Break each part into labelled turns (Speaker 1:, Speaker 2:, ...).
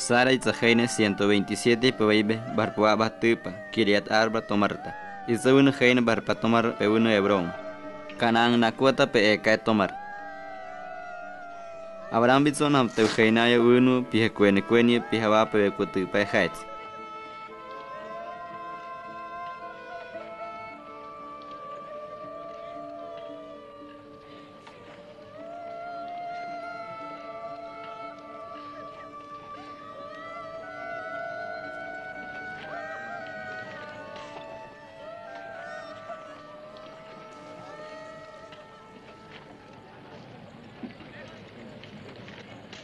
Speaker 1: Sara Itzahene 127 Pebeibe Barpoa Batupa Kiriat Arba Tomarta Itzahun Heine Barpa Tomar Peuno Ebron. Canaan Nakuata Peeka Tomar Abraham Bitson Amteu Heina Yunu Pihekwene Pihava Pebekutu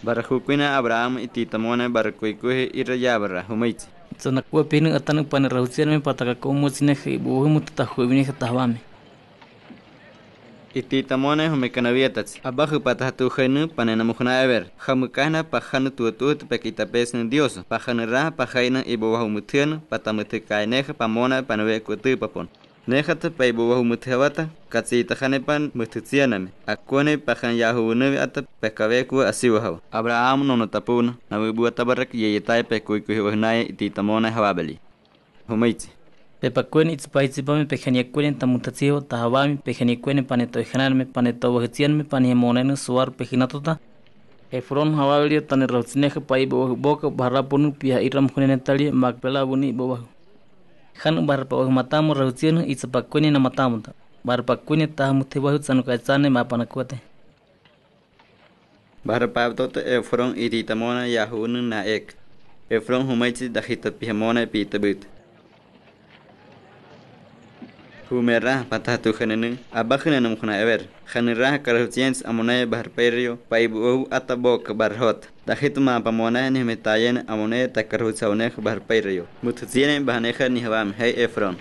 Speaker 1: Barajukuna Abraham y Titamona Barcuicuji y Rayabra, Humaitzi. Tzanakua pinin atanu panirrahutsianme patakakomo
Speaker 2: tsineje buhimu tatajuibineja tajbame.
Speaker 1: hume humecanaviatats. Abajo patajatujenu panenamujna ever. tu pajanu tuotut pequitapesne dios. Pajanera pajaina ibobahumutienu patamutikaineja pamona panavecutipapon. Nehat bawah Nejata paibuwahu muthewata, katsitahanepan muhtitzianami. Akone pahan yahuunevi ata asih asiwahawa. Abraham nono tapun, nabi nonotapuna, nawibuatabarak yeyetai pekuikuhiwahnaye ititamona hawabeli. Humaitzi.
Speaker 2: Pepakuen itzpaitzipami pejaniakuen tamutatsiho tahabami pejaniakuen panetoijanarme panetowahitzianme panihemonenu suar ta. Efron hawabelio tanirautsineja bawah boka barrapunu piha iram hunenetali makpelabuni bawah. खन बारप मतम रवचियन इच पक्कोनी न मतम बारपक्कोनी तह मुथे बहुत चनका चाने मापन कोते
Speaker 1: भर पाव तो ते एफ्रोंग इदी तमोना याहुन ना एक एफ्रोंग हुमैची दखित पिहमोना पीतबित humerah patah tu khananeng abah khananum khana ever khanirah karhutiens amone barperio paibu atabo kbarhot tahitma pamona ne metayen amone takarhutsaune barperio mutziene bahane khani hawam hey efron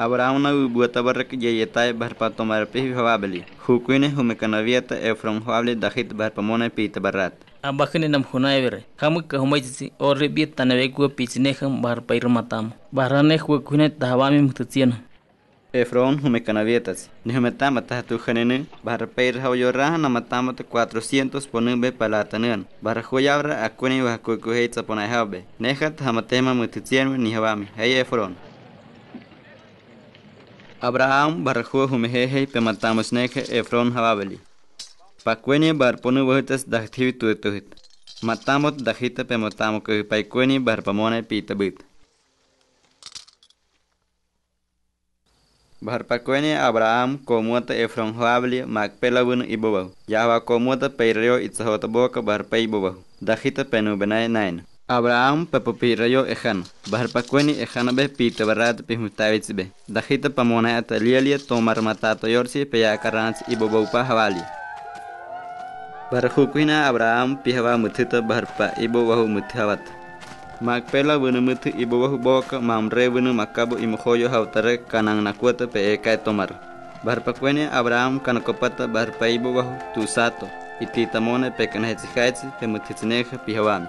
Speaker 1: Abraão na buatabarrak yeyetai barpa tomar pi hawabeli. Hukuine humekanavieta efron hawabli dahit barpamona pi tabarat. abakhini nam hunayvere hamu
Speaker 2: kahumaytsi orribi tanavekwe matam barpairmatam barranehwe kuine tahabami
Speaker 1: muttsiena Efron 400 nihumetama tahatujanene, barpeir cuatrocientos ponumbe akuni hamatema ni nihabami, hey Efron. Abraham humehehei pematamos neje Efron Pacueni barponu bohitas dahtivi tuetuhit. Matamot dahita matamos que paicueni pita bit. Barpacueni Abraham comuta Efron Joabli Macpelabun y Bobau. Yahwa comuta Peireo Itzahotaboca Barpei Bobau. Dajita Penubenae Nain. Abraham Pepopirayo Ejan. Barpacueni Ejanabe Pita Barrat Pihmutavitsbe. Dajita pamone Atalialia Tomar Matato Yorsi Peyacarans y pa Javali. Barhukuina Abraham pihaba mutita barpa ibo wahu mutihawat. Magpela bunu muti ibo wahu boka mamre bunu makabu imuhoyo hautare kanang nakuata peeka tomar. Barpakuene Abraham kanakopata barpa ibo wahu tusato. Ititamone pe pemutitzineja pihawami.